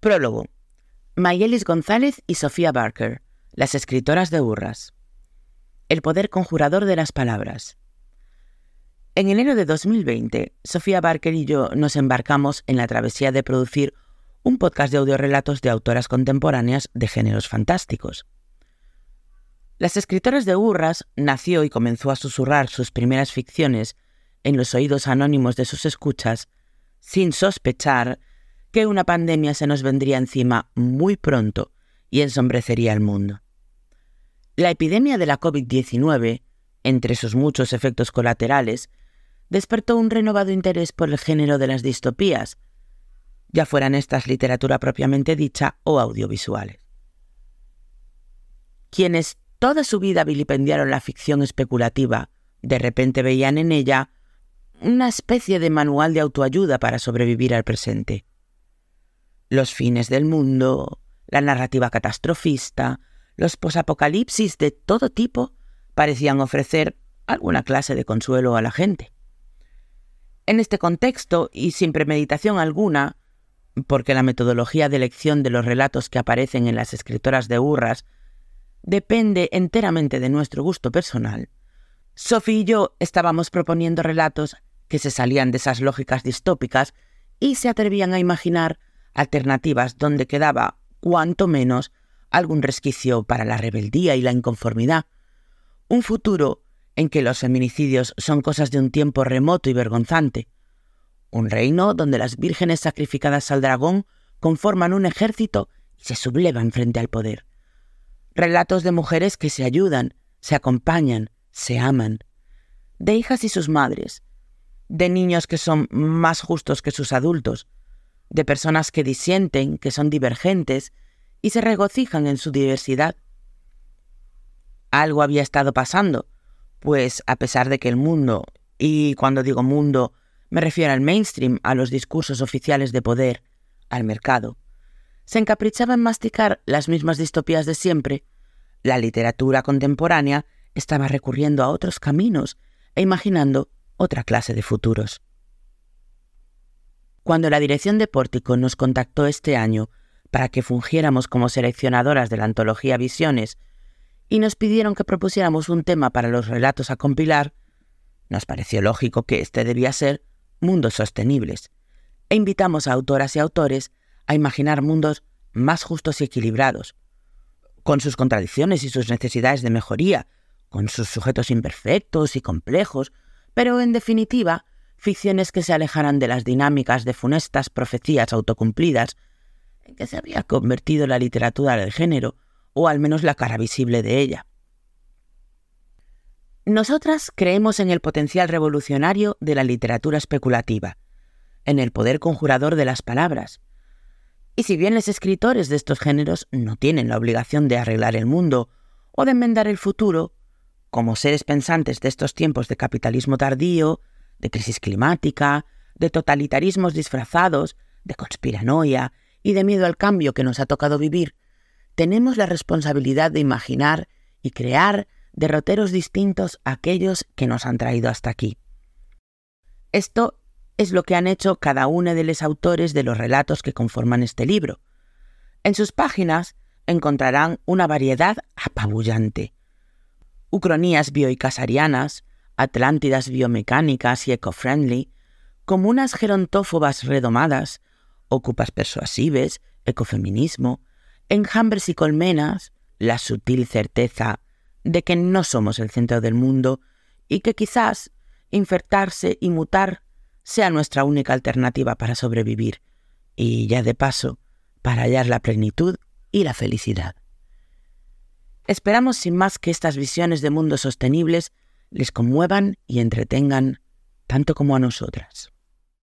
Prólogo. Mayelis González y Sofía Barker, las escritoras de Burras. El poder conjurador de las palabras. En enero de 2020, Sofía Barker y yo nos embarcamos en la travesía de producir un podcast de audiorelatos de autoras contemporáneas de géneros fantásticos. Las escritoras de burras nació y comenzó a susurrar sus primeras ficciones en los oídos anónimos de sus escuchas, sin sospechar que una pandemia se nos vendría encima muy pronto y ensombrecería el mundo. La epidemia de la COVID-19, entre sus muchos efectos colaterales, despertó un renovado interés por el género de las distopías, ya fueran estas literatura propiamente dicha o audiovisuales. Quienes toda su vida vilipendiaron la ficción especulativa, de repente veían en ella una especie de manual de autoayuda para sobrevivir al presente los fines del mundo, la narrativa catastrofista, los posapocalipsis de todo tipo parecían ofrecer alguna clase de consuelo a la gente. En este contexto, y sin premeditación alguna, porque la metodología de elección de los relatos que aparecen en las escritoras de Urras depende enteramente de nuestro gusto personal, Sophie y yo estábamos proponiendo relatos que se salían de esas lógicas distópicas y se atrevían a imaginar alternativas donde quedaba, cuanto menos, algún resquicio para la rebeldía y la inconformidad, un futuro en que los feminicidios son cosas de un tiempo remoto y vergonzante, un reino donde las vírgenes sacrificadas al dragón conforman un ejército y se sublevan frente al poder. Relatos de mujeres que se ayudan, se acompañan, se aman, de hijas y sus madres, de niños que son más justos que sus adultos, de personas que disienten, que son divergentes y se regocijan en su diversidad. Algo había estado pasando, pues a pesar de que el mundo, y cuando digo mundo, me refiero al mainstream, a los discursos oficiales de poder, al mercado, se encaprichaba en masticar las mismas distopías de siempre, la literatura contemporánea estaba recurriendo a otros caminos e imaginando otra clase de futuros. Cuando la dirección de Pórtico nos contactó este año para que fungiéramos como seleccionadoras de la antología Visiones y nos pidieron que propusiéramos un tema para los relatos a compilar, nos pareció lógico que este debía ser mundos sostenibles, e invitamos a autoras y autores a imaginar mundos más justos y equilibrados, con sus contradicciones y sus necesidades de mejoría, con sus sujetos imperfectos y complejos, pero en definitiva, ficciones que se alejaran de las dinámicas de funestas profecías autocumplidas en que se había convertido la literatura del género, o al menos la cara visible de ella. Nosotras creemos en el potencial revolucionario de la literatura especulativa, en el poder conjurador de las palabras. Y si bien los escritores de estos géneros no tienen la obligación de arreglar el mundo o de enmendar el futuro, como seres pensantes de estos tiempos de capitalismo tardío, de crisis climática, de totalitarismos disfrazados, de conspiranoia y de miedo al cambio que nos ha tocado vivir, tenemos la responsabilidad de imaginar y crear derroteros distintos a aquellos que nos han traído hasta aquí. Esto es lo que han hecho cada uno de los autores de los relatos que conforman este libro. En sus páginas encontrarán una variedad apabullante. Ucronías bioicasarianas, Atlántidas biomecánicas y eco-friendly, comunas gerontófobas redomadas, ocupas persuasives, ecofeminismo, enjambres y colmenas, la sutil certeza de que no somos el centro del mundo y que quizás infertarse y mutar sea nuestra única alternativa para sobrevivir y, ya de paso, para hallar la plenitud y la felicidad. Esperamos sin más que estas visiones de mundos sostenibles les conmuevan y entretengan tanto como a nosotras.